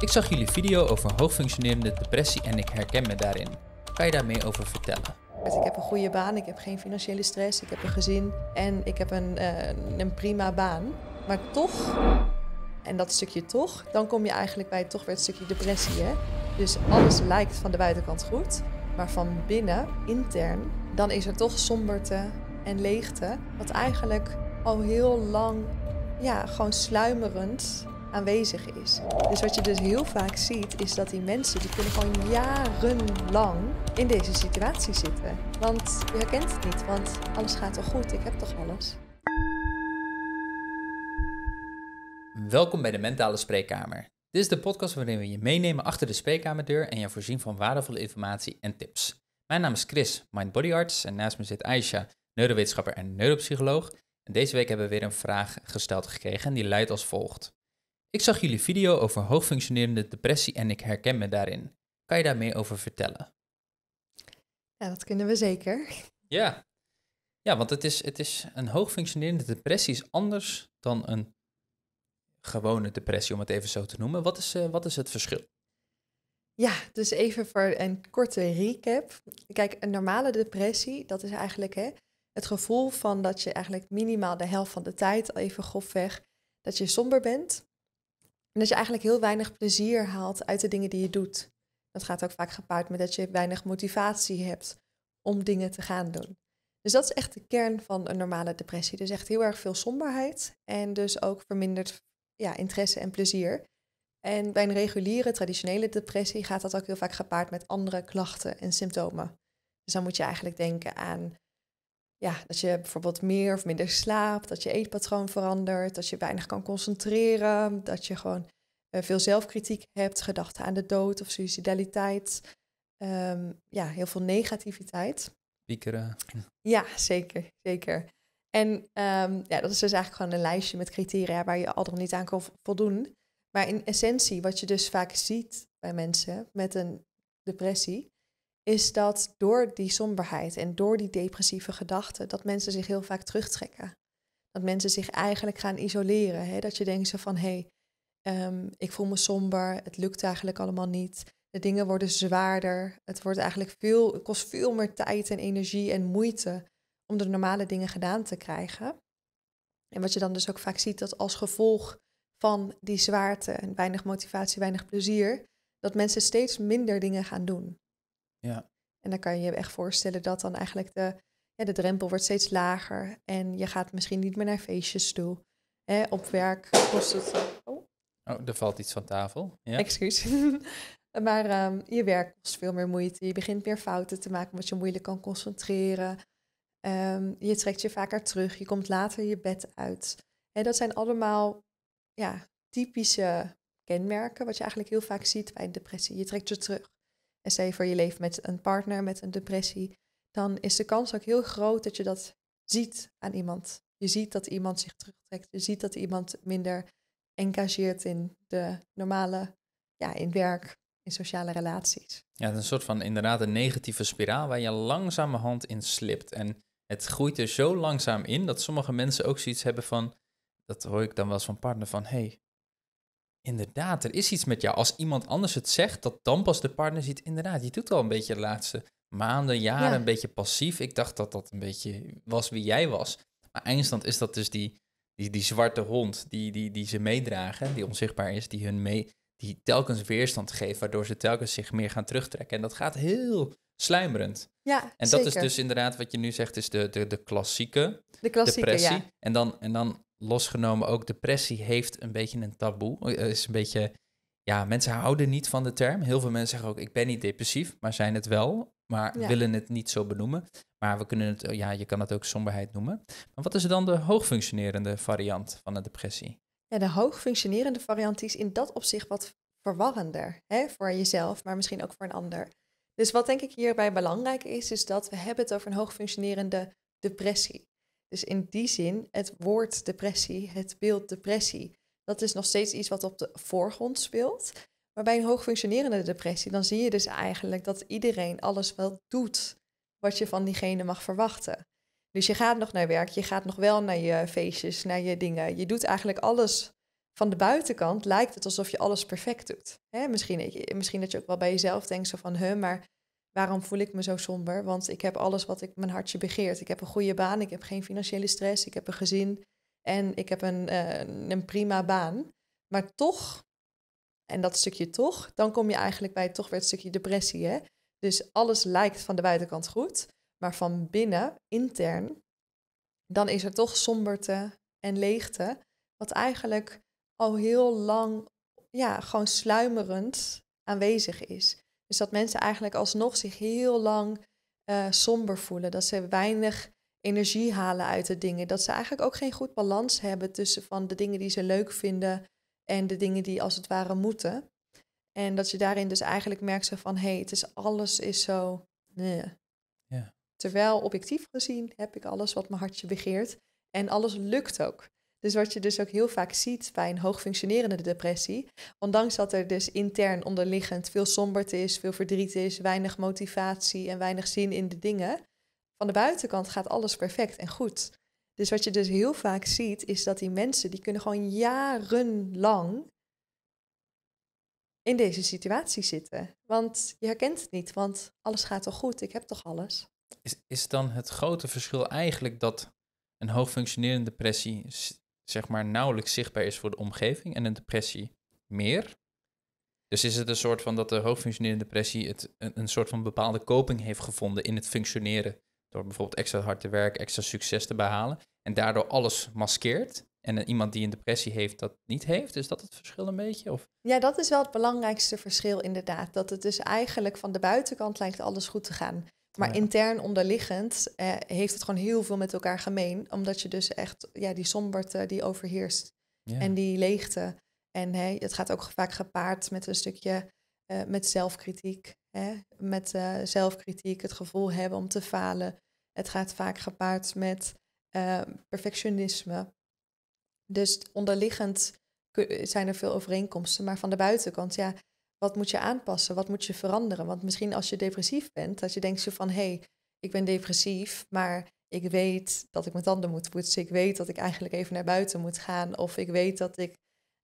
Ik zag jullie video over hoogfunctionerende depressie en ik herken me daarin. Kan je daar meer over vertellen? Dus ik heb een goede baan, ik heb geen financiële stress, ik heb een gezin en ik heb een, eh, een prima baan. Maar toch, en dat stukje toch, dan kom je eigenlijk bij toch weer het stukje depressie. Hè? Dus alles lijkt van de buitenkant goed, maar van binnen, intern, dan is er toch somberte en leegte. Wat eigenlijk al heel lang ja, gewoon sluimerend aanwezig is. Dus wat je dus heel vaak ziet, is dat die mensen die kunnen gewoon jarenlang in deze situatie zitten. Want je herkent het niet, want alles gaat toch goed, ik heb toch alles. Welkom bij de Mentale Spreekkamer. Dit is de podcast waarin we je meenemen achter de spreekkamerdeur en je voorzien van waardevolle informatie en tips. Mijn naam is Chris, mindbodyarts, Arts, en naast me zit Aisha, neurowetenschapper en neuropsycholoog. En deze week hebben we weer een vraag gesteld gekregen en die luidt als volgt. Ik zag jullie video over hoogfunctionerende depressie en ik herken me daarin. Kan je daar meer over vertellen? Ja, dat kunnen we zeker. Ja, ja want het is, het is een hoogfunctionerende depressie is anders dan een gewone depressie, om het even zo te noemen. Wat is, eh, wat is het verschil? Ja, dus even voor een korte recap. Kijk, een normale depressie, dat is eigenlijk hè, het gevoel van dat je eigenlijk minimaal de helft van de tijd, even grofweg, dat je somber bent. En dat je eigenlijk heel weinig plezier haalt uit de dingen die je doet. Dat gaat ook vaak gepaard met dat je weinig motivatie hebt om dingen te gaan doen. Dus dat is echt de kern van een normale depressie. Dus echt heel erg veel somberheid en dus ook verminderd ja, interesse en plezier. En bij een reguliere, traditionele depressie gaat dat ook heel vaak gepaard met andere klachten en symptomen. Dus dan moet je eigenlijk denken aan ja, dat je bijvoorbeeld meer of minder slaapt, dat je eetpatroon verandert, dat je weinig kan concentreren, dat je gewoon eh, veel zelfkritiek hebt, gedachten aan de dood of suicidaliteit. Ehm, ja, heel veel negativiteit. Piekeren. Ja, zeker, zeker. En ehm, ja, dat is dus eigenlijk gewoon een lijstje met criteria waar je al dan niet aan kan voldoen. Maar in essentie, wat je dus vaak ziet bij mensen met een depressie, is dat door die somberheid en door die depressieve gedachten, dat mensen zich heel vaak terugtrekken. Dat mensen zich eigenlijk gaan isoleren. Hè? Dat je denkt zo van, hé, hey, ehm, ik voel me somber, het lukt eigenlijk allemaal niet. De dingen worden zwaarder. Het, wordt eigenlijk veel, het kost veel meer tijd en energie en moeite om de normale dingen gedaan te krijgen. En wat je dan dus ook vaak ziet, dat als gevolg van die zwaarte en weinig motivatie, weinig plezier, dat mensen steeds minder dingen gaan doen. Ja. En dan kan je je echt voorstellen dat dan eigenlijk de, de drempel wordt steeds lager. En je gaat misschien niet meer naar feestjes toe. Hè, op werk kost het. Oh. oh, er valt iets van tafel. Ja. Excuus. maar ehm, je werk kost veel meer moeite. Je begint meer fouten te maken omdat je moeilijk kan concentreren. Ehm, je trekt je vaker terug. Je komt later je bed uit. En dat zijn allemaal ja, typische kenmerken, wat je eigenlijk heel vaak ziet bij een depressie. Je trekt je terug. En zeg je voor je leeft met een partner met een depressie, dan is de kans ook heel groot dat je dat ziet aan iemand. Je ziet dat iemand zich terugtrekt. Je ziet dat iemand minder engageert in de normale, ja, in werk, in sociale relaties. Ja, het is een soort van inderdaad een negatieve spiraal waar je langzamerhand in slipt. En het groeit er zo langzaam in dat sommige mensen ook zoiets hebben van, dat hoor ik dan wel eens van partner van, hey, Inderdaad, er is iets met jou. Als iemand anders het zegt, dat dan pas de partner ziet. Inderdaad, je doet al een beetje de laatste maanden, jaren een beetje passief. Ik dacht dat dat een beetje was wie jij was. Maar eindstand is dat dus die, die, die zwarte hond die, die, die ze meedragen, die onzichtbaar is, die hun mee, die telkens weerstand geeft, waardoor ze telkens zich meer gaan terugtrekken. En dat gaat heel sluimerend. Ja, en dat is dus inderdaad wat je nu zegt, is de, de, de klassieke, de klassieke depressie. Ja. En, dan, en dan losgenomen ook, depressie heeft een beetje een taboe. Eh, is een beetje, ja, mensen houden niet van de term. Heel veel mensen zeggen ook, ik ben niet depressief, maar zijn het wel, maar willen het niet zo benoemen. Maar we kunnen het, ja, je kan het ook somberheid noemen. Maar wat is dan de hoogfunctionerende variant van een depressie? Ja, de hoogfunctionerende variant is in dat opzicht wat verwarrender hè, voor jezelf, maar misschien ook voor een ander. Dus wat denk ik hierbij belangrijk is, is dat we hebben het over een hoogfunctionerende depressie. Dus in die zin, het woord depressie, het beeld depressie, dat is nog steeds iets wat op de voorgrond speelt. Maar bij een hoogfunctionerende depressie, dan zie je dus eigenlijk dat iedereen alles wel doet wat je van diegene mag verwachten. Dus je gaat nog naar werk, je gaat nog wel naar je feestjes, naar je dingen. Je doet eigenlijk alles van de buitenkant, lijkt het alsof je alles perfect doet. Misschien, misschien dat je ook wel bij jezelf denkt zo van, huh, maar waarom voel ik me zo somber? Want ik heb alles wat ik mijn hartje begeert. Ik heb een goede baan, ik heb geen financiële stress, ik heb een gezin en ik heb een, eh, een prima baan. Maar toch, en dat stukje toch, dan kom je eigenlijk bij toch weer het stukje depressie. Hè? Dus alles lijkt van de buitenkant goed, maar van binnen, intern, dan is er toch somberte en leegte, wat eigenlijk al heel lang, ja, gewoon sluimerend aanwezig is is dus dat mensen eigenlijk alsnog zich heel lang eh, somber voelen. Dat ze weinig energie halen uit de dingen. Dat ze eigenlijk ook geen goed balans hebben tussen van de dingen die ze leuk vinden en de dingen die als het ware moeten. En dat je daarin dus eigenlijk merkt van hé, hey, het is alles is zo. Nee. Ja. Terwijl objectief gezien heb ik alles wat mijn hartje begeert. En alles lukt ook. Dus wat je dus ook heel vaak ziet bij een hoogfunctionerende depressie, ondanks dat er dus intern onderliggend veel somberte is, veel verdriet is, weinig motivatie en weinig zin in de dingen, van de buitenkant gaat alles perfect en goed. Dus wat je dus heel vaak ziet, is dat die mensen, die kunnen gewoon jarenlang in deze situatie zitten. Want je herkent het niet, want alles gaat toch goed, ik heb toch alles. Is, is dan het grote verschil eigenlijk dat een hoogfunctionerende depressie zeg maar nauwelijks zichtbaar is voor de omgeving en een depressie meer. Dus is het een soort van dat de hoogfunctionerende depressie het, een, een soort van bepaalde koping heeft gevonden in het functioneren. Door bijvoorbeeld extra hard te werken, extra succes te behalen. En daardoor alles maskeert. En iemand die een depressie heeft, dat niet heeft. Is dat het verschil een beetje? Of? Ja, dat is wel het belangrijkste verschil inderdaad. Dat het dus eigenlijk van de buitenkant lijkt alles goed te gaan. Maar intern onderliggend eh, heeft het gewoon heel veel met elkaar gemeen. Omdat je dus echt ja, die somberte die overheerst en die leegte. En hè, het gaat ook vaak gepaard met een stukje eh, met zelfkritiek. Hè? Met eh, zelfkritiek, het gevoel hebben om te falen. Het gaat vaak gepaard met eh, perfectionisme. Dus onderliggend zijn er veel overeenkomsten. Maar van de buitenkant, ja, wat moet je aanpassen? Wat moet je veranderen? Want misschien als je depressief bent, dat je denkt zo van hé, hey, ik ben depressief, maar ik weet dat ik mijn tanden moet poetsen. Ik weet dat ik eigenlijk even naar buiten moet gaan. Of ik weet dat ik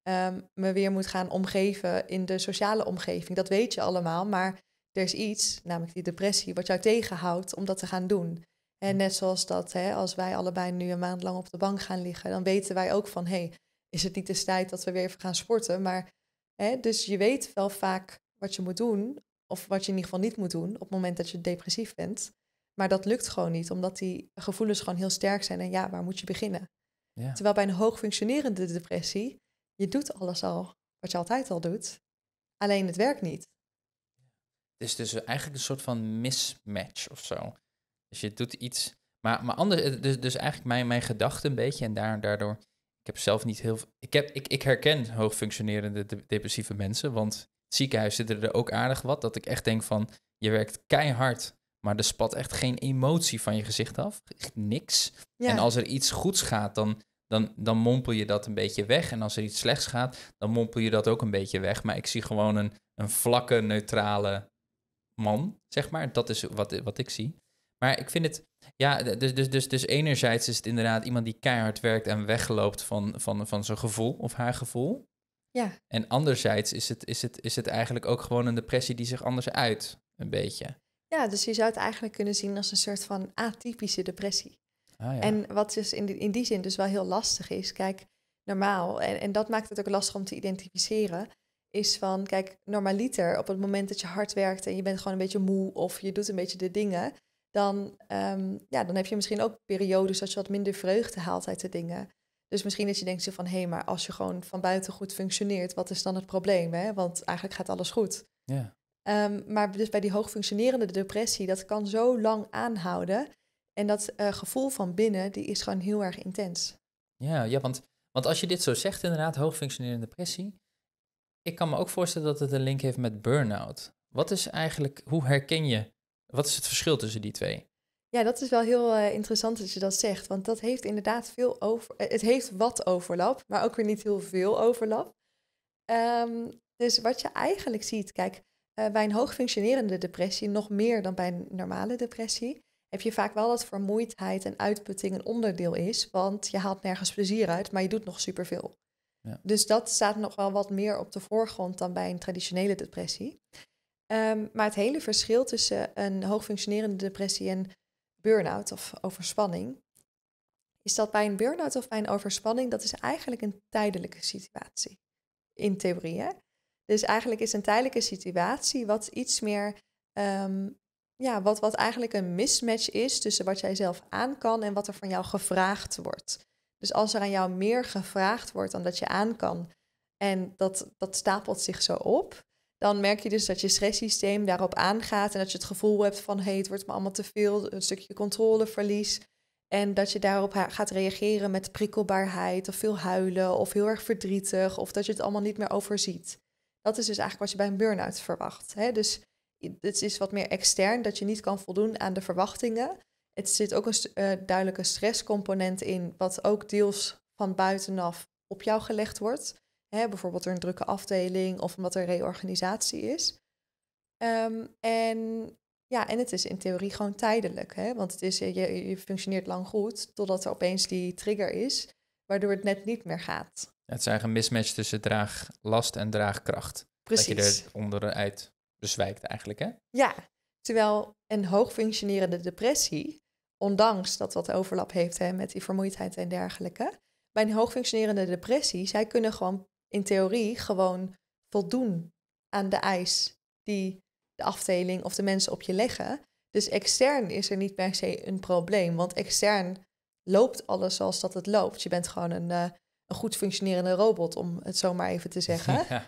ehm, me weer moet gaan omgeven in de sociale omgeving. Dat weet je allemaal, maar er is iets, namelijk die depressie, wat jou tegenhoudt om dat te gaan doen. En mm. net zoals dat, hè, als wij allebei nu een maand lang op de bank gaan liggen, dan weten wij ook van hé, hey, is het niet de tijd dat we weer even gaan sporten? Maar Hè? Dus je weet wel vaak wat je moet doen, of wat je in ieder geval niet moet doen op het moment dat je depressief bent. Maar dat lukt gewoon niet, omdat die gevoelens gewoon heel sterk zijn. En ja, waar moet je beginnen? Ja. Terwijl bij een hoog functionerende depressie, je doet alles al wat je altijd al doet, alleen het werkt niet. Het is dus eigenlijk een soort van mismatch of zo. Dus je doet iets, maar, maar anders, dus, dus eigenlijk mijn, mijn gedachte een beetje en daardoor ik heb zelf niet heel. Ik, heb, ik, ik herken hoogfunctionerende depressieve mensen. Want het ziekenhuis zitten er ook aardig wat. Dat ik echt denk van je werkt keihard. Maar er spat echt geen emotie van je gezicht af. niks. En als er iets goeds gaat, dan, dan, dan mompel je dat een beetje weg. En als er iets slechts gaat, dan mompel je dat ook een beetje weg. Maar ik zie gewoon een, een vlakke, neutrale man, zeg maar. Dat is wat, wat ik zie. Maar ik vind het, ja, dus, dus, dus, dus enerzijds is het inderdaad iemand die keihard werkt en wegloopt van, van, van zijn gevoel of haar gevoel. Ja. En anderzijds is het, is, het, is het eigenlijk ook gewoon een depressie die zich anders uit, een beetje. Ja, dus je zou het eigenlijk kunnen zien als een soort van atypische depressie. Ah, ja. En wat dus in die, in die zin dus wel heel lastig is, kijk, normaal, en, en dat maakt het ook lastig om te identificeren, is van, kijk, normaliter, op het moment dat je hard werkt en je bent gewoon een beetje moe of je doet een beetje de dingen, dan, ehm, ja, dan heb je misschien ook periodes dat je wat minder vreugde haalt uit de dingen. Dus misschien dat je denkt van hé, hey, maar als je gewoon van buiten goed functioneert, wat is dan het probleem? Hè? Want eigenlijk gaat alles goed. Ja. Ehm, maar dus bij die hoogfunctionerende depressie, dat kan zo lang aanhouden. En dat eh, gevoel van binnen, die is gewoon heel erg intens. Ja, ja want, want als je dit zo zegt, inderdaad, hoogfunctionerende depressie. Ik kan me ook voorstellen dat het een link heeft met burn-out. Wat is eigenlijk, hoe herken je wat is het verschil tussen die twee? Ja, dat is wel heel eh, interessant dat je dat zegt. Want dat heeft inderdaad veel over. Eh, het heeft wat overlap, maar ook weer niet heel veel overlap. Ehm, dus wat je eigenlijk ziet, kijk, eh, bij een hoog functionerende depressie, nog meer dan bij een normale depressie, heb je vaak wel dat vermoeidheid en uitputting een onderdeel is. Want je haalt nergens plezier uit, maar je doet nog superveel. Ja. Dus dat staat nog wel wat meer op de voorgrond dan bij een traditionele depressie. Ehm, maar het hele verschil tussen een hoogfunctionerende depressie en burn-out of overspanning, is dat bij een burn-out of bij een overspanning, dat is eigenlijk een tijdelijke situatie. In theorie, hè? Dus eigenlijk is een tijdelijke situatie wat iets meer, ehm, ja, wat, wat eigenlijk een mismatch is tussen wat jij zelf aan kan en wat er van jou gevraagd wordt. Dus als er aan jou meer gevraagd wordt dan dat je aan kan, en dat, dat stapelt zich zo op, dan merk je dus dat je stresssysteem daarop aangaat en dat je het gevoel hebt van hey, het wordt me allemaal te veel, een stukje controleverlies. En dat je daarop gaat reageren met prikkelbaarheid of veel huilen of heel erg verdrietig of dat je het allemaal niet meer overziet. Dat is dus eigenlijk wat je bij een burn-out verwacht. Hè? Dus het is wat meer extern dat je niet kan voldoen aan de verwachtingen. Het zit ook een eh, duidelijke stresscomponent in, wat ook deels van buitenaf op jou gelegd wordt. Hè, bijvoorbeeld door een drukke afdeling of omdat er reorganisatie is. Ehm, en ja, en het is in theorie gewoon tijdelijk. Hè? Want het is, eh, je, je functioneert lang goed totdat er opeens die trigger is, waardoor het net niet meer gaat. Het is eigenlijk een mismatch tussen draaglast en draagkracht. Precies. Dat je er onderuit bezwijkt eigenlijk, hè? Ja, terwijl een hoog functionerende depressie, ondanks dat wat overlap heeft hè, met die vermoeidheid en dergelijke, bij een hoog functionerende depressie, zij kunnen gewoon in theorie gewoon voldoen aan de eis die de afdeling of de mensen op je leggen. Dus extern is er niet per se een probleem, want extern loopt alles zoals dat het loopt. Je bent gewoon een, eh, een goed functionerende robot, om het zo maar even te zeggen.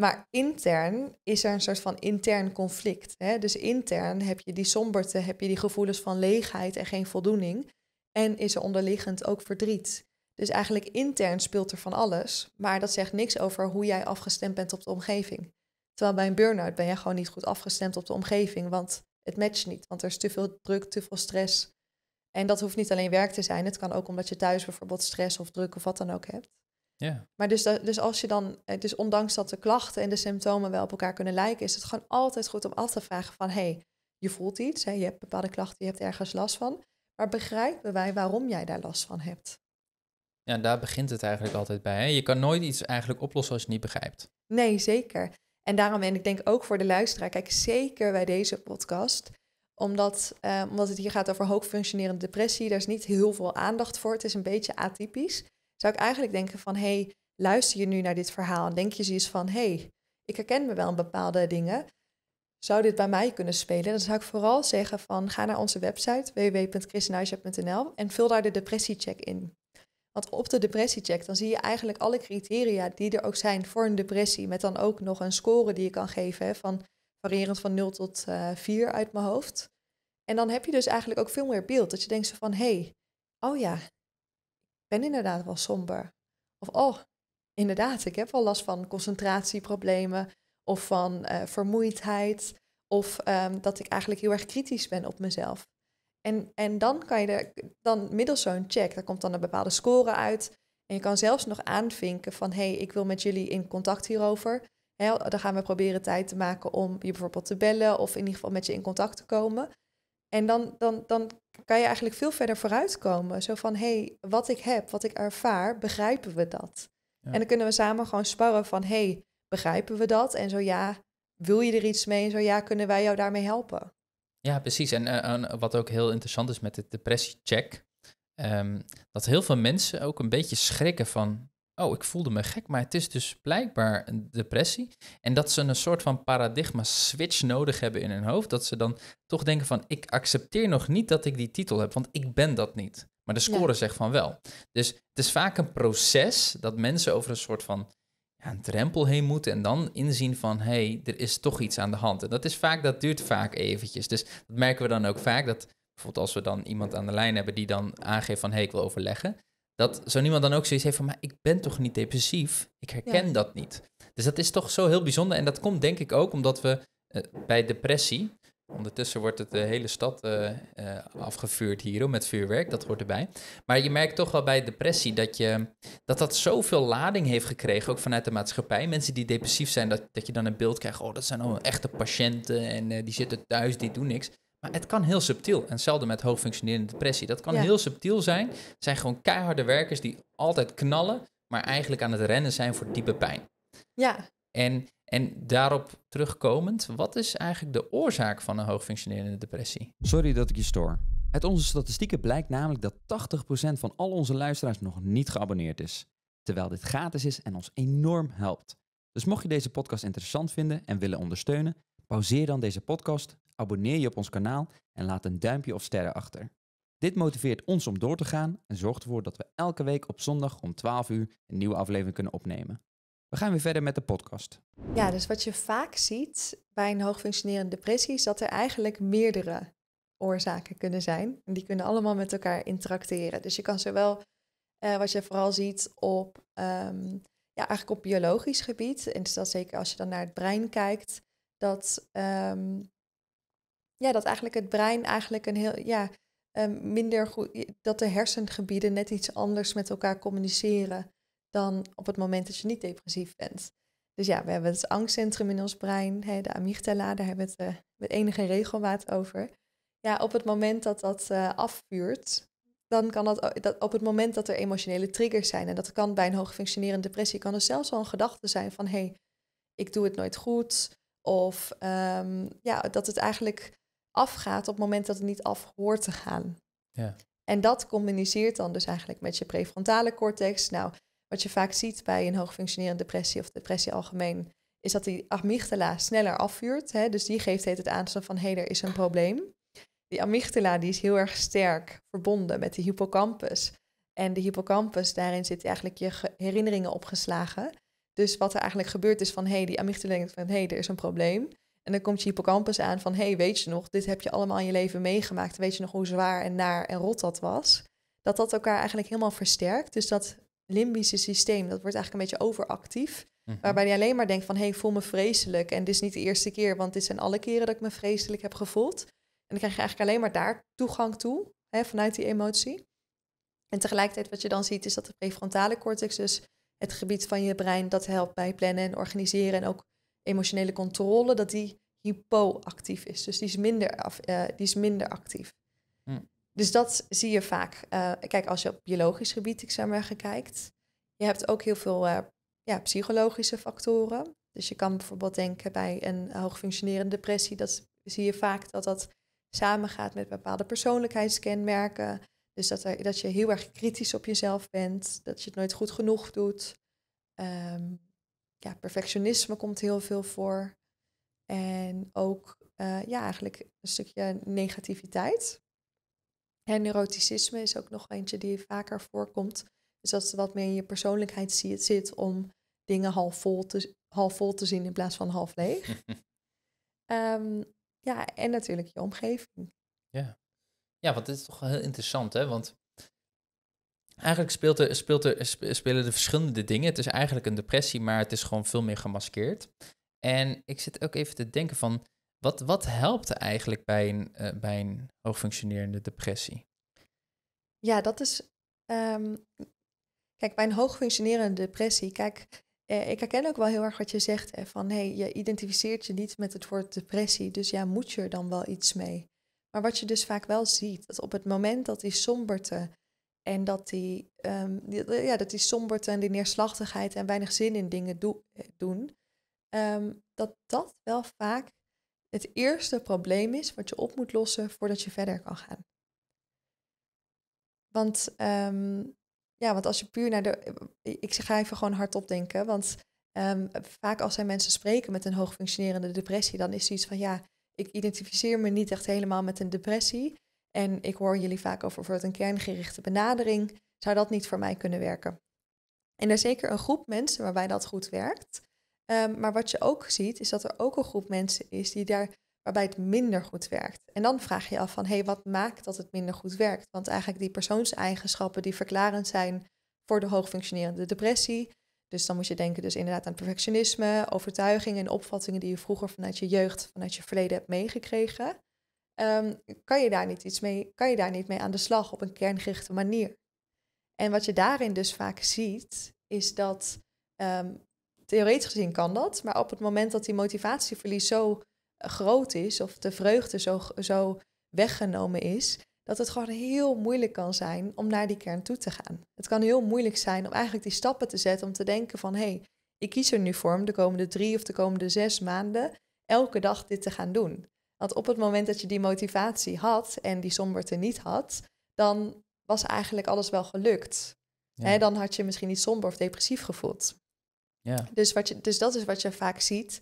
Maar intern is er een soort van intern conflict. Hè? Dus intern heb je die somberte, heb je die gevoelens van leegheid en geen voldoening. En is er onderliggend ook verdriet. Dus eigenlijk intern speelt er van alles, maar dat zegt niks over hoe jij afgestemd bent op de omgeving. Terwijl bij een burn-out ben jij gewoon niet goed afgestemd op de omgeving, want het matcht niet. Want er is te veel druk, te veel stress. En dat hoeft niet alleen werk te zijn. Het kan ook omdat je thuis bijvoorbeeld stress of druk of wat dan ook hebt. Ja. Maar dus, dus als je dan, eh, dus ondanks dat de klachten en de symptomen wel op elkaar kunnen lijken, is het gewoon altijd goed om af te vragen van hé, hey, je voelt iets, hè, je hebt bepaalde klachten, je hebt ergens last van. Maar begrijpen wij waarom jij daar last van hebt? Ja, daar begint het eigenlijk altijd bij. Hè? Je kan nooit iets eigenlijk oplossen als je het niet begrijpt. Nee, zeker. En daarom, en ik denk ook voor de luisteraar, kijk zeker bij deze podcast, omdat, eh, omdat het hier gaat over hoogfunctionerende depressie, daar is niet heel veel aandacht voor. Het is een beetje atypisch. Zou ik eigenlijk denken van, hey, luister je nu naar dit verhaal en denk je zoiets van, hey, ik herken me wel een bepaalde dingen. Zou dit bij mij kunnen spelen? Dan zou ik vooral zeggen van, ga naar onze website www.christenhuisje.nl en vul daar de depressiecheck in. Want op de depressiecheck, dan zie je eigenlijk alle criteria die er ook zijn voor een depressie. Met dan ook nog een score die je kan geven hè, van variërend van 0 tot uh, eh, 4 uit mijn hoofd. En dan heb je dus eigenlijk ook veel meer beeld. Dat je denkt zo van, hé, hey, oh ja, ik ben inderdaad wel somber. Of oh, inderdaad, ik heb wel last van concentratieproblemen of van eh, vermoeidheid. Of ehm, dat ik eigenlijk heel erg kritisch ben op mezelf. En, en dan kan je er dan middels zo'n check, daar komt dan een bepaalde score uit. En je kan zelfs nog aanvinken van hé, hey, ik wil met jullie in contact hierover. dan gaan we proberen tijd te maken om je bijvoorbeeld te bellen of in ieder geval met je in contact te komen. En dan, dan, dan kan je eigenlijk veel verder vooruitkomen. Zo van hé, hey, wat ik heb, wat ik ervaar, begrijpen we dat? En dan kunnen we samen gewoon sparren van hé, hey, begrijpen we dat? En zo ja, wil je er iets mee? En zo ja, kunnen wij jou daarmee helpen? Ja, precies. Eh, en, wat ook heel interessant is met de depressiecheck, um, dat heel veel mensen ook een beetje schrikken van, oh, ik voelde me gek, maar het is dus blijkbaar een depressie. En dat ze een soort van paradigma switch nodig hebben in hun hoofd, dat ze dan toch denken van, ik accepteer nog niet dat ik die titel heb, want ik ben dat niet. Maar de score zegt van wel. Dus het is vaak een proces dat mensen over een soort van een drempel heen moeten en dan inzien van hey, er is toch iets aan de hand. En dat is vaak, dat duurt vaak eventjes. Dus dat merken we dan ook vaak. Dat bijvoorbeeld als we dan iemand aan de lijn hebben die dan aangeeft van hey, ik wil overleggen. Dat zo iemand dan ook zoiets heeft van, maar ik ben toch niet depressief? Ik herken dat niet. Dus dat is toch zo heel bijzonder. En dat komt denk ik ook omdat we eh, bij depressie, Ondertussen wordt het de hele stad eh, eh, afgevuurd hier met vuurwerk, dat hoort erbij. Maar je merkt toch wel bij depressie dat je, dat, dat zoveel lading heeft gekregen, ook vanuit de maatschappij. Mensen die depressief zijn, dat, dat je dan een beeld krijgt, oh dat zijn allemaal echte patiënten en eh, die zitten thuis, die doen niks. Maar het kan heel subtiel. En zelden met hoogfunctionerende depressie. Dat kan heel subtiel zijn. Het zijn gewoon keiharde werkers die altijd knallen, maar eigenlijk aan het rennen zijn voor diepe pijn. Ja. En en daarop terugkomend, wat is eigenlijk de oorzaak van een hoogfunctionerende depressie? Sorry dat ik je stoor. Uit onze statistieken blijkt namelijk dat 80% van al onze luisteraars nog niet geabonneerd is. Terwijl dit gratis is en ons enorm helpt. Dus mocht je deze podcast interessant vinden en willen ondersteunen, pauzeer dan deze podcast, abonneer je op ons kanaal en laat een duimpje of sterren achter. Dit motiveert ons om door te gaan en zorgt ervoor dat we elke week op zondag om 12 uur een nieuwe aflevering kunnen opnemen. We gaan weer verder met de podcast. Ja, dus wat je vaak ziet bij een hoogfunctionerende depressie is dat er eigenlijk meerdere oorzaken kunnen zijn. En die kunnen allemaal met elkaar interacteren. Dus je kan zowel eh, wat je vooral ziet op, ehm, ja, eigenlijk op biologisch gebied, en is dus dat zeker als je dan naar het brein kijkt, dat, ehm, ja, dat eigenlijk het brein eigenlijk een heel, ja, ehm, minder goed, dat de hersengebieden net iets anders met elkaar communiceren dan op het moment dat je niet depressief bent. Dus ja, we hebben het angstcentrum in ons brein, hè, de amygdala, daar hebben we het eh, met enige regelmaat over. Ja, op het moment dat dat eh, afvuurt, dan kan dat, op het moment dat er emotionele triggers zijn, en dat kan bij een hoogfunctionerende depressie, kan er zelfs wel een gedachte zijn van hé, hey, ik doe het nooit goed. Of ehm, ja, dat het eigenlijk afgaat op het moment dat het niet af hoort te gaan. Ja. En dat communiceert dan dus eigenlijk met je prefrontale cortex. Nou, wat je vaak ziet bij een hoogfunctionerende depressie of depressie algemeen, is dat die amygdala sneller afvuurt. Hè? Dus die geeft het aanstaan van hé, hey, er is een probleem. Die amygdala die is heel erg sterk verbonden met de hippocampus. En de hippocampus, daarin zit eigenlijk je herinneringen opgeslagen. Dus wat er eigenlijk gebeurt is van hé, hey, die amygdala denkt van hé, hey, er is een probleem. En dan komt je hippocampus aan van hé, hey, weet je nog, dit heb je allemaal in je leven meegemaakt. Weet je nog hoe zwaar en naar en rot dat was? Dat dat elkaar eigenlijk helemaal versterkt. Dus dat limbische systeem, dat wordt eigenlijk een beetje overactief. Mhm. Waarbij je alleen maar denkt van, hé, hey, voel me vreselijk. En dit is niet de eerste keer, want dit zijn alle keren dat ik me vreselijk heb gevoeld. En dan krijg je eigenlijk alleen maar daar toegang toe, hè, vanuit die emotie. En tegelijkertijd wat je dan ziet, is dat de prefrontale cortex, dus het gebied van je brein, dat helpt bij plannen en organiseren en ook emotionele controle, dat die hypoactief is. Dus die is minder, af, eh, die is minder actief. Dus dat zie je vaak. Eh, kijk, als je op biologisch gebied, ik zou maar kijkt. Je hebt ook heel veel eh, ja, psychologische factoren. Dus je kan bijvoorbeeld denken bij een hoogfunctionerende depressie. Dat zie je vaak dat dat samengaat met bepaalde persoonlijkheidskenmerken. Dus dat, dat je heel erg kritisch op jezelf bent. Dat je het nooit goed genoeg doet. Ehm, ja, perfectionisme komt heel veel voor. En ook eh, ja, eigenlijk een stukje negativiteit. En neuroticisme is ook nog eentje die vaker voorkomt. Dus dat is wat meer in je persoonlijkheid zit om dingen half vol te, te zien in plaats van half leeg. Ehm, ja, en natuurlijk je omgeving. Ja. ja, want dit is toch wel heel interessant, hè? Want eigenlijk speelt er, speelt er, spelen de verschillende dingen. Het is eigenlijk een depressie, maar het is gewoon veel meer gemaskeerd. En ik zit ook even te denken van, wat, wat helpt eigenlijk bij een, eh, bij een hoogfunctionerende depressie? Ja, dat is. Ehm, kijk, bij een hoogfunctionerende depressie, kijk, eh, ik herken ook wel heel erg wat je zegt. van hey, je identificeert je niet met het woord depressie, dus ja, moet je er dan wel iets mee? Maar wat je dus vaak wel ziet, dat op het moment dat die somberte en dat die, um, ja, dat die somberte en die neerslachtigheid en weinig zin in dingen eh, doen, ehm, dat dat wel vaak het eerste probleem is wat je op moet lossen voordat je verder kan gaan. Want, ehm, ja, want als je puur naar de. Eh, ik ga even gewoon hardop denken. Want ehm, vaak als zij mensen spreken met een hoogfunctionerende depressie, dan is het iets van ja, ik identificeer me niet echt helemaal met een depressie. En ik hoor jullie vaak over een kerngerichte benadering. Zou dat niet voor mij kunnen werken? En er is zeker een groep mensen waarbij dat goed werkt. Ehm, maar wat je ook ziet, is dat er ook een groep mensen is die daar, waarbij het minder goed werkt. En dan vraag je je af van, hé, hey, wat maakt dat het minder goed werkt? Want eigenlijk die persoonseigenschappen die verklarend zijn voor de hoogfunctionerende depressie. Dus dan moet je denken dus inderdaad aan perfectionisme, overtuigingen en opvattingen die je vroeger vanuit je jeugd, vanuit je verleden hebt meegekregen. Ehm, kan je daar niet iets mee, kan je daar niet mee aan de slag op een kerngerichte manier? En wat je daarin dus vaak ziet, is dat ehm, theoretisch gezien kan dat, maar op het moment dat die motivatieverlies zo eh, groot is of de vreugde zo, zo weggenomen is, dat het gewoon heel moeilijk kan zijn om naar die kern toe te gaan. Het kan heel moeilijk zijn om eigenlijk die stappen te zetten om te denken van hé, hey, ik kies er nu voor om de komende drie of de komende zes maanden elke dag dit te gaan doen. Want op het moment dat je die motivatie had en die somberte niet had, dan was eigenlijk alles wel gelukt. Ja. dan had je misschien niet somber of depressief gevoeld. Ja. Dus, wat je, dus dat is wat je vaak ziet.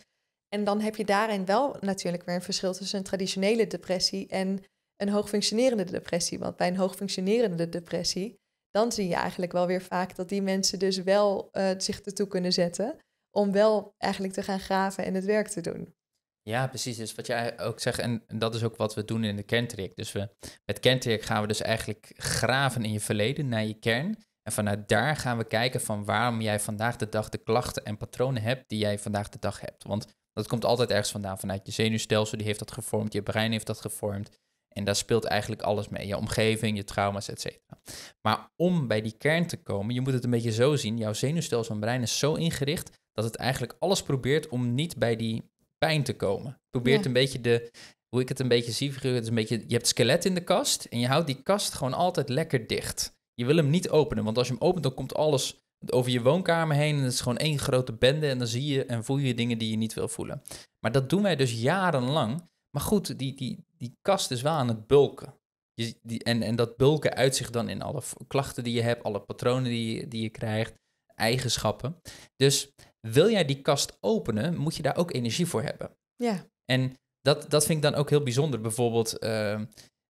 En dan heb je daarin wel natuurlijk weer een verschil tussen een traditionele depressie en een hoogfunctionerende depressie. Want bij een hoogfunctionerende depressie, dan zie je eigenlijk wel weer vaak dat die mensen dus wel uh, zich ertoe kunnen zetten om wel eigenlijk te gaan graven en het werk te doen. Ja, precies. Dus wat jij ook zegt, en dat is ook wat we doen in de kerntraject. Dus we, met kerntraject gaan we dus eigenlijk graven in je verleden naar je kern. En vanuit daar gaan we kijken van waarom jij vandaag de dag de klachten en patronen hebt die jij vandaag de dag hebt. Want dat komt altijd ergens vandaan, vanuit je zenuwstelsel, die heeft dat gevormd, je brein heeft dat gevormd. En daar speelt eigenlijk alles mee, je omgeving, je trauma's, et cetera. Maar om bij die kern te komen, je moet het een beetje zo zien, jouw zenuwstelsel en brein is zo ingericht dat het eigenlijk alles probeert om niet bij die pijn te komen. Het probeert een beetje de, hoe ik het een beetje zie, het is een beetje, je hebt skelet in de kast en je houdt die kast gewoon altijd lekker dicht. Je wil hem niet openen, want als je hem opent, dan komt alles over je woonkamer heen. En het is gewoon één grote bende. En dan zie je en voel je dingen die je niet wil voelen. Maar dat doen wij dus jarenlang. Maar goed, die, die, die kast is wel aan het bulken. Je, die, en, en dat bulken uitzicht dan in alle klachten die je hebt, alle patronen die, die je krijgt, eigenschappen. Dus wil jij die kast openen, moet je daar ook energie voor hebben. Ja. En dat, dat vind ik dan ook heel bijzonder. Bijvoorbeeld, ehm,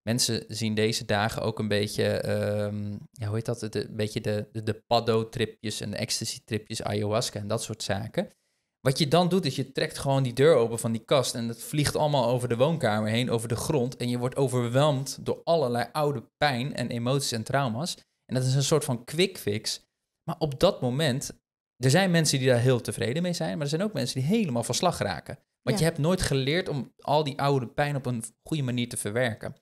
mensen zien deze dagen ook een beetje, ehm, ja, hoe heet dat, een beetje de, de, de paddo-tripjes en ecstasy-tripjes, ayahuasca en dat soort zaken. Wat je dan doet, is je trekt gewoon die deur open van die kast en dat vliegt allemaal over de woonkamer heen, over de grond. En je wordt overweldigd door allerlei oude pijn en emoties en trauma's. En dat is een soort van quick fix. Maar op dat moment, er zijn mensen die daar heel tevreden mee zijn, maar er zijn ook mensen die helemaal van slag raken. Want je hebt nooit geleerd om al die oude pijn op een goede manier te verwerken.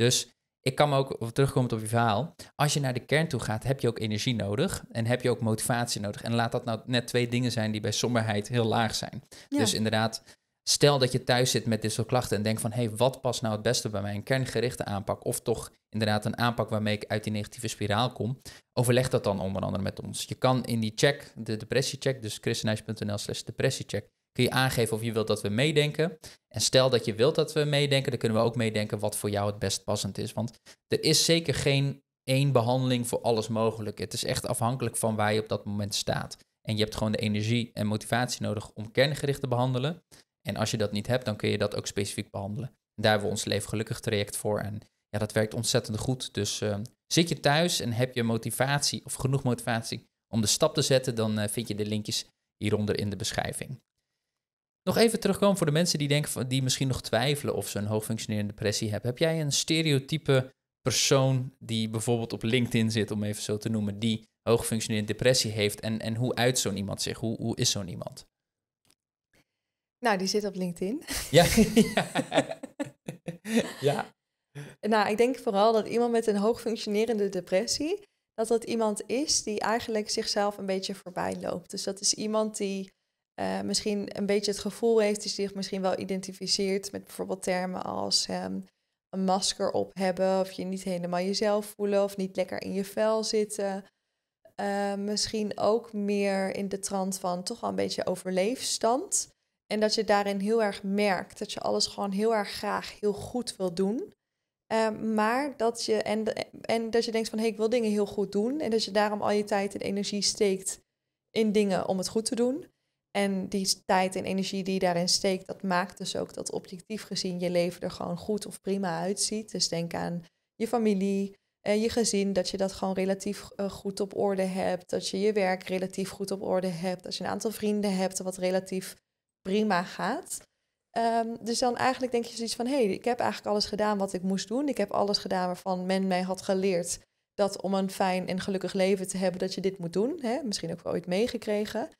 Dus ik kan me ook terugkomen op je verhaal. Als je naar de kern toe gaat, heb je ook energie nodig en heb je ook motivatie nodig. En laat dat nou net twee dingen zijn die bij somberheid heel laag zijn. Dus inderdaad, stel dat je thuis zit met dit soort klachten en denkt van hé, hey, wat past nou het beste bij mij? Een kerngerichte aanpak of toch inderdaad een aanpak waarmee ik uit die negatieve spiraal kom. Overleg dat dan onder andere met ons. Je kan in die check, de depressiecheck, dus christenhuis.nl slash depressiecheck, kun je aangeven of je wilt dat we meedenken. En stel dat je wilt dat we meedenken, dan kunnen we ook meedenken wat voor jou het best passend is. Want er is zeker geen één behandeling voor alles mogelijk. Het is echt afhankelijk van waar je op dat moment staat. En je hebt gewoon de energie en motivatie nodig om kerngericht te behandelen. En als je dat niet hebt, dan kun je dat ook specifiek behandelen. daar hebben we ons Leef Gelukkig traject voor. En ja, dat werkt ontzettend goed. Dus eh, zit je thuis en heb je motivatie of genoeg motivatie om de stap te zetten, dan eh, vind je de linkjes hieronder in de beschrijving. Nog even terugkomen voor de mensen die denken die misschien nog twijfelen of ze een hoogfunctionerende depressie hebben. Heb jij een stereotype persoon die bijvoorbeeld op LinkedIn zit, om even zo te noemen, die hoogfunctionerende depressie heeft? En, en hoe uit zo'n iemand zich? Hoe, hoe is zo'n iemand? Nou, die zit op LinkedIn. Ja. ja. ja. Nou, ik denk vooral dat iemand met een hoogfunctionerende depressie, dat dat iemand is die eigenlijk zichzelf een beetje voorbij loopt. Dus dat is iemand die eh, misschien een beetje het gevoel heeft, je zich misschien wel identificeert met bijvoorbeeld termen als ehm, een masker op hebben, of je niet helemaal jezelf voelen, of niet lekker in je vel zitten. Eh, misschien ook meer in de trant van toch wel een beetje overleefstand. En dat je daarin heel erg merkt dat je alles gewoon heel erg graag heel goed wil doen. Ehm, maar dat je, en, en dat je denkt van hé, ik wil dingen heel goed doen. En dat je daarom al je tijd en energie steekt in dingen om het goed te doen. En die tijd en energie die je daarin steekt, dat maakt dus ook dat objectief gezien je leven er gewoon goed of prima uitziet. Dus denk aan je familie, en je gezin, dat je dat gewoon relatief eh, goed op orde hebt. Dat je je werk relatief goed op orde hebt. Dat je een aantal vrienden hebt wat relatief prima gaat. Ehm, dus dan eigenlijk denk je zoiets van, hé, hey, ik heb eigenlijk alles gedaan wat ik moest doen. Ik heb alles gedaan waarvan men mij had geleerd dat om een fijn en gelukkig leven te hebben, dat je dit moet doen. Hè? Misschien ook wel ooit meegekregen.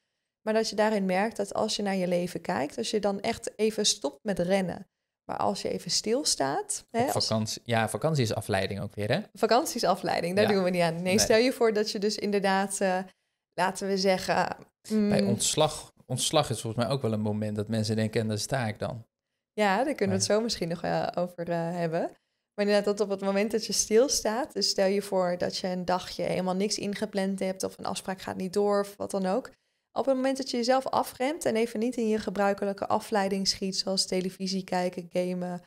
Maar dat je daarin merkt dat als je naar je leven kijkt, als je dan echt even stopt met rennen. Maar als je even stilstaat. Hè, vakantie, Ja, vakantie is afleiding ook weer, hè? Vakantie is afleiding, daar doen we niet aan. Nee, stel je voor dat je dus inderdaad, eh, laten we zeggen. Mm, Bij ontslag, ontslag is volgens mij ook wel een moment dat mensen denken: en daar sta ik dan. Ja, daar kunnen we het zo misschien nog uh, over eh, hebben. Maar inderdaad, dat op het moment dat je stilstaat, dus stel je voor dat je een dagje helemaal niks ingepland hebt of een afspraak gaat niet door of wat dan ook, op het moment dat je jezelf afremt en even niet in je gebruikelijke afleiding schiet, zoals televisie kijken, gamen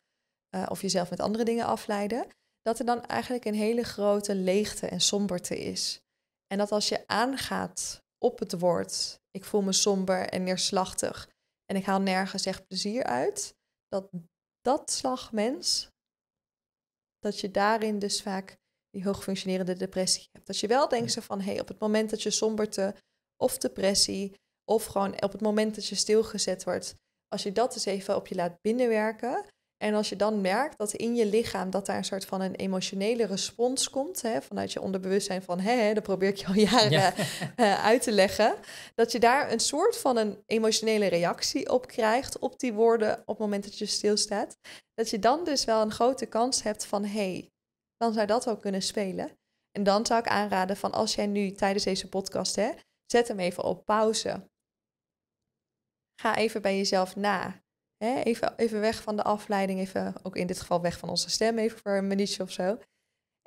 eh, of jezelf met andere dingen afleiden, dat er dan eigenlijk een hele grote leegte en somberte is. En dat als je aangaat op het woord, ik voel me somber en neerslachtig en ik haal nergens echt plezier uit, dat dat slagmens, dat je daarin dus vaak die hoogfunctionerende depressie hebt. Dat je wel denkt van, hé, hey, op het moment dat je somberte of depressie, of gewoon op het moment dat je stilgezet wordt, als je dat eens even op je laat binnenwerken. En als je dan merkt dat in je lichaam dat daar een soort van een emotionele respons komt, hè, vanuit je onderbewustzijn van hè, dat probeer ik je al jaren eh, eh, uit te leggen, dat je daar een soort van een emotionele reactie op krijgt op die woorden op het moment dat je stilstaat, dat je dan dus wel een grote kans hebt van hé, hey, dan zou dat ook kunnen spelen. En dan zou ik aanraden van als jij nu tijdens deze podcast hè, Zet hem even op pauze. Ga even bij jezelf na. Hè? Even, even weg van de afleiding, even, ook in dit geval weg van onze stem, even voor een minuutje of zo.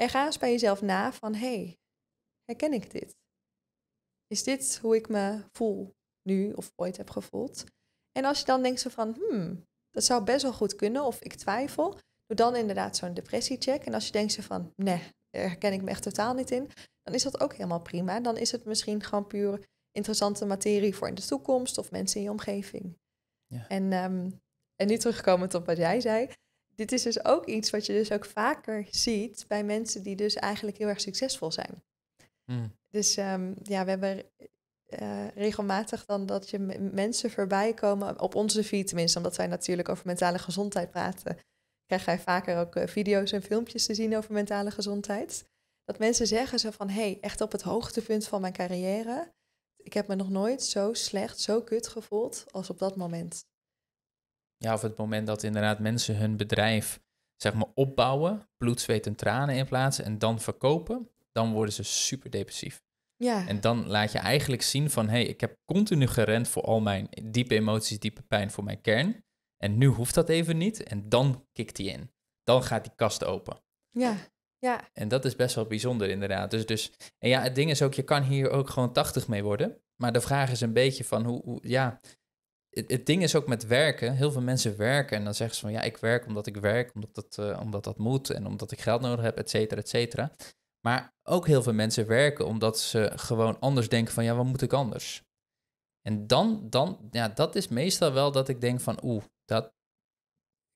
En ga eens bij jezelf na van, hé, hey, herken ik dit? Is dit hoe ik me voel nu of ooit heb gevoeld? En als je dan denkt zo van, hmm, dat zou best wel goed kunnen of ik twijfel, doe dan inderdaad zo'n depressiecheck. En als je denkt zo van, nee, daar herken ik me echt totaal niet in, dan is dat ook helemaal prima. Dan is het misschien gewoon puur interessante materie voor in de toekomst of mensen in je omgeving. Ja. En, ehm, en nu terugkomend op wat jij zei. Dit is dus ook iets wat je dus ook vaker ziet bij mensen die dus eigenlijk heel erg succesvol zijn. Hmm. Dus ehm, ja, we hebben eh, regelmatig dan dat je mensen voorbij komen, op onze feed tenminste, omdat wij natuurlijk over mentale gezondheid praten, krijg jij vaker ook eh, video's en filmpjes te zien over mentale gezondheid dat mensen zeggen zo van, hé, hey, echt op het hoogtepunt van mijn carrière, ik heb me nog nooit zo slecht, zo kut gevoeld als op dat moment. Ja, of het moment dat inderdaad mensen hun bedrijf zeg maar opbouwen, bloed, zweet en tranen in inplaatsen en dan verkopen, dan worden ze super depressief. Ja. En dan laat je eigenlijk zien van, hé, hey, ik heb continu gerend voor al mijn diepe emoties, diepe pijn voor mijn kern. En nu hoeft dat even niet. En dan kikt die in. Dan gaat die kast open. Ja. En dat is best wel bijzonder inderdaad. Dus, dus, en ja, het ding is ook, je kan hier ook gewoon 80 mee worden. Maar de vraag is een beetje van hoe, hoe ja, het, het, ding is ook met werken. Heel veel mensen werken en dan zeggen ze van ja, ik werk omdat ik werk, omdat dat, eh, omdat dat moet en omdat ik geld nodig heb, et cetera, et cetera. Maar ook heel veel mensen werken omdat ze gewoon anders denken van ja, wat moet ik anders? En dan, dan ja, dat is meestal wel dat ik denk van oeh, dat,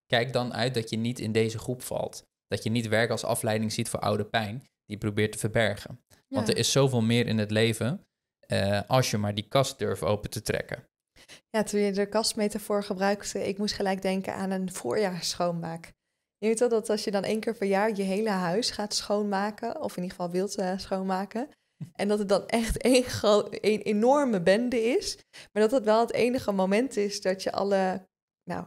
kijk dan uit dat je niet in deze groep valt. Dat je niet werk als afleiding ziet voor oude pijn die probeert te verbergen. Want er is zoveel meer in het leven eh, als je maar die kast durft open te trekken. Ja, toen je de kastmetafoor gebruikte, ik moest gelijk denken aan een voorjaarsschoonmaak. Je weet wel dat als je dan één keer per jaar je hele huis gaat schoonmaken, of in ieder geval wilt eh, schoonmaken, en dat het dan echt één, enorme bende is, maar dat het wel het enige moment is dat je alle nou,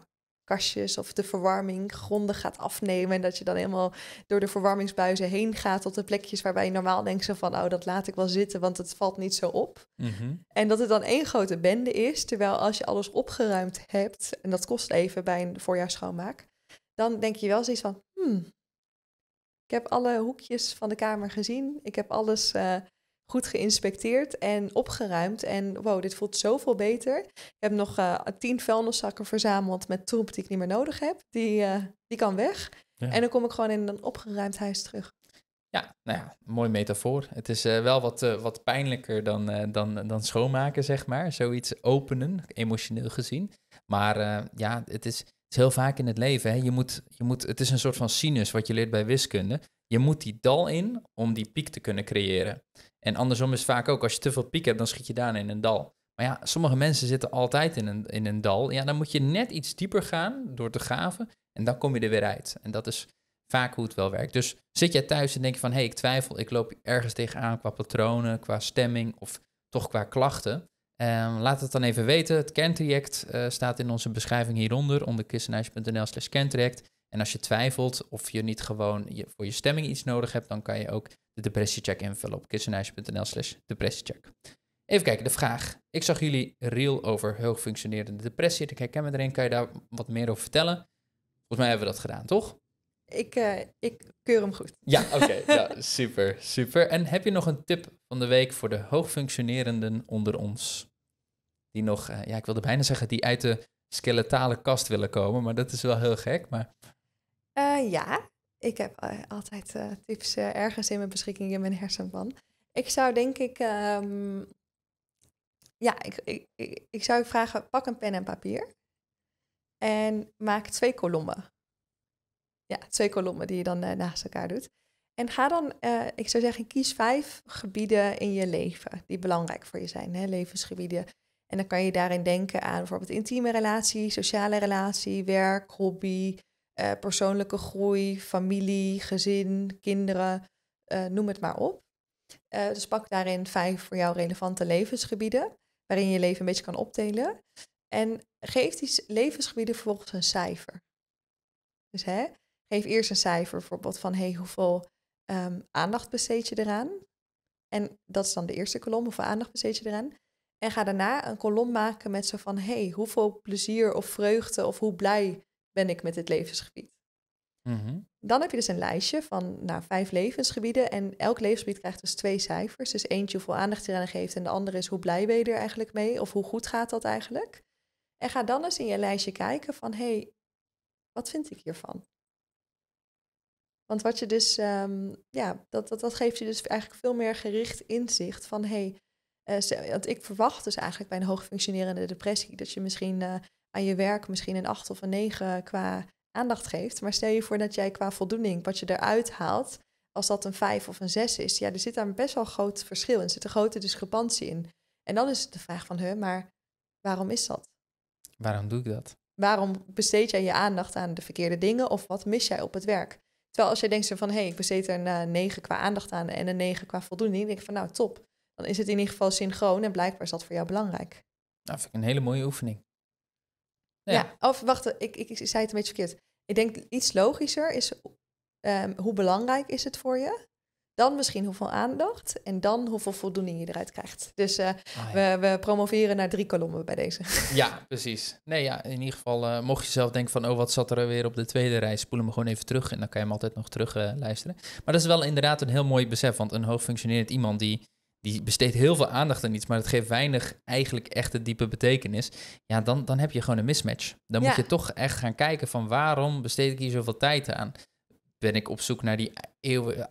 kastjes of de verwarming grondig gaat afnemen. En dat je dan helemaal door de verwarmingsbuizen heen gaat tot de plekjes waarbij je normaal denkt zo van, oh, dat laat ik wel zitten, want het valt niet zo op. Mhm. En dat het dan één grote bende is, terwijl als je alles opgeruimd hebt, en dat kost even bij een voorjaarsschoonmaak, dan denk je wel zoiets van, hmm, ik heb alle hoekjes van de kamer gezien, ik heb alles... Eh, goed geïnspecteerd en opgeruimd. En wow, dit voelt zoveel beter. Ik heb nog eh, tien vuilniszakken verzameld met troep die ik niet meer nodig heb. Die, eh, die kan weg. En dan kom ik gewoon in een opgeruimd huis terug. Ja, nou ja, mooi metafoor. Het is eh, wel wat, wat pijnlijker dan, dan, dan schoonmaken, zeg maar. Zoiets openen, emotioneel gezien. Maar ja, het is, het is heel vaak in het leven. Hè. Je moet, je moet, het is een soort van sinus wat je leert bij wiskunde. Je moet die dal in om die piek te kunnen creëren. En andersom is vaak ook, als je te veel piek hebt, dan schiet je daarna in een dal. Maar ja, sommige mensen zitten altijd in een, in een dal. Ja, dan moet je net iets dieper gaan door te graven. En dan kom je er weer uit. En dat is vaak hoe het wel werkt. Dus zit jij thuis en denk je van, hé, hey, ik twijfel, ik loop ergens tegenaan qua patronen, qua stemming of toch qua klachten. Ehm, laat het dan even weten. Het kerntraject eh, staat in onze beschrijving hieronder, onder kissenhuis.nl slash kerntraject. En als je twijfelt of je niet gewoon je, voor je stemming iets nodig hebt, dan kan je ook de depressiecheck invullen op kitsenhuis.nl slash depressiecheck. Even kijken, de vraag. Ik zag jullie reel over hoogfunctionerende depressie. Ik herken me erin. Kan je daar wat meer over vertellen? Volgens mij hebben we dat gedaan, toch? Ik, eh, ik keur hem goed. Ja, oké. ja, super, super. En heb je nog een tip van de week voor de hoogfunctionerenden onder ons? Die nog, eh, ja, ik wilde bijna zeggen, die uit de skeletale kast willen komen. Maar dat is wel heel gek. Maar eh, ja, ik heb eh, altijd eh, tips ergens in mijn beschikking in mijn hersenpan. Ik zou denk ik, ehm, ja, ik, ik, ik, zou vragen, pak een pen en papier en maak twee kolommen. Ja, twee kolommen die je dan naast elkaar doet. En ga dan, ik zou zeggen, kies vijf gebieden in je leven die belangrijk voor je zijn, hè? levensgebieden. En dan kan je daarin denken aan bijvoorbeeld intieme relatie, sociale relatie, werk, hobby, eh, persoonlijke groei, familie, gezin, kinderen, eh, noem het maar op. Eh, dus pak daarin vijf voor jou relevante levensgebieden, waarin je leven een beetje kan opdelen. En geef die levensgebieden vervolgens een cijfer. Dus hè, geef eerst een cijfer, bijvoorbeeld van hey, hoeveel ehm, aandacht besteed je eraan? En dat is dan de eerste kolom, hoeveel aandacht besteed je eraan? En ga daarna een kolom maken met zo van hey, hoeveel plezier of vreugde of hoe blij ben ik met dit levensgebied? Mhm. Dan heb je dus een lijstje van nou, vijf levensgebieden. En elk levensgebied krijgt dus twee cijfers. Dus eentje hoeveel aandacht je aan geeft. En de andere is hoe blij ben je er eigenlijk mee? Of hoe goed gaat dat eigenlijk? En ga dan eens in je lijstje kijken van hé, hey, wat vind ik hiervan? Want wat je dus, ehm, ja, dat, dat, dat geeft je dus eigenlijk veel meer gericht inzicht van hé, hey, eh, want ik verwacht dus eigenlijk bij een hoogfunctionerende depressie dat je misschien eh, aan je werk misschien een acht of een negen qua aandacht geeft. Maar stel je voor dat jij qua voldoening, wat je eruit haalt, als dat een vijf of een zes is, ja, er zit daar best wel groot verschil in. zit een grote discrepantie in. En dan is het de vraag van, hè, maar waarom is dat? Waarom doe ik dat? Waarom besteed jij je aandacht aan de verkeerde dingen of wat mis jij op het werk? Terwijl als jij denkt van, hé, hey, ik besteed er een eh, negen qua aandacht aan en een negen qua voldoening, denk ik van, nou, top. Dan is het in ieder geval synchroon en blijkbaar is dat voor jou belangrijk. Nou, vind ik een hele mooie oefening. Ja. of wacht, ik, ik, zei het een beetje verkeerd. Ik denk iets logischer is ehm, hoe belangrijk is het voor je? Dan misschien hoeveel aandacht en dan hoeveel voldoening je eruit krijgt. Dus eh, ah, we, we, promoveren naar drie kolommen bij deze. Ja, precies. Nee, ja, in ieder geval eh, mocht je zelf denken van, oh, wat zat er weer op de tweede rij? Spoel hem gewoon even terug en dan kan je hem altijd nog terug eh, luisteren. Maar dat is wel inderdaad een heel mooi besef, want een hoogfunctionerend iemand die die besteedt heel veel aandacht aan iets, maar het geeft weinig eigenlijk echte diepe betekenis. Ja, dan, dan heb je gewoon een mismatch. Dan moet je toch echt gaan kijken van waarom besteed ik hier zoveel tijd aan? Ben ik op zoek naar die eeuwige,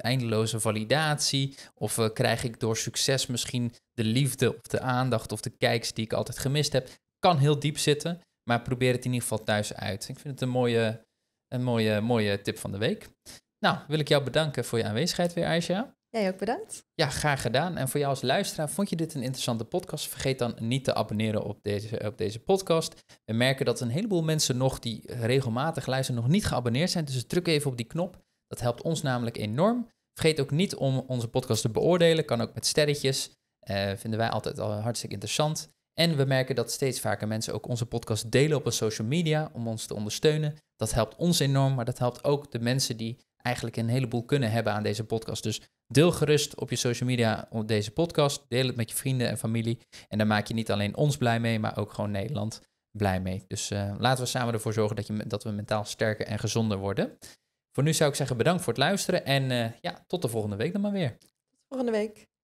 eindeloze validatie? Of eh, krijg ik door succes misschien de liefde of de aandacht of de kijks die ik altijd gemist heb? Kan heel diep zitten, maar probeer het in ieder geval thuis uit. Ik vind het een mooie, een mooie, mooie tip van de week. Nou, wil ik jou bedanken voor je aanwezigheid weer, Aisha. Jij ook bedankt. Ja, graag gedaan. En voor jou als luisteraar, vond je dit een interessante podcast? Vergeet dan niet te abonneren op deze, eh, op deze podcast. We merken dat een heleboel mensen nog die regelmatig luisteren nog niet geabonneerd zijn. Dus druk even op die knop. Dat helpt ons namelijk enorm. Vergeet ook niet om onze podcast te beoordelen. Kan ook met sterretjes. Eh, vinden wij altijd al hartstikke interessant. En we merken dat steeds vaker mensen ook onze podcast delen op hun social media om ons te ondersteunen. Dat helpt ons enorm, maar dat helpt ook de mensen die eigenlijk een heleboel kunnen hebben aan deze podcast. Dus deel gerust op je social media op deze podcast. Deel het met je vrienden en familie. En daar maak je niet alleen ons blij mee, maar ook gewoon Nederland blij mee. Dus eh, laten we samen ervoor zorgen dat, je, dat we mentaal sterker en gezonder worden. Voor nu zou ik zeggen bedankt voor het luisteren. En eh, ja, tot de volgende week dan maar weer. volgende week.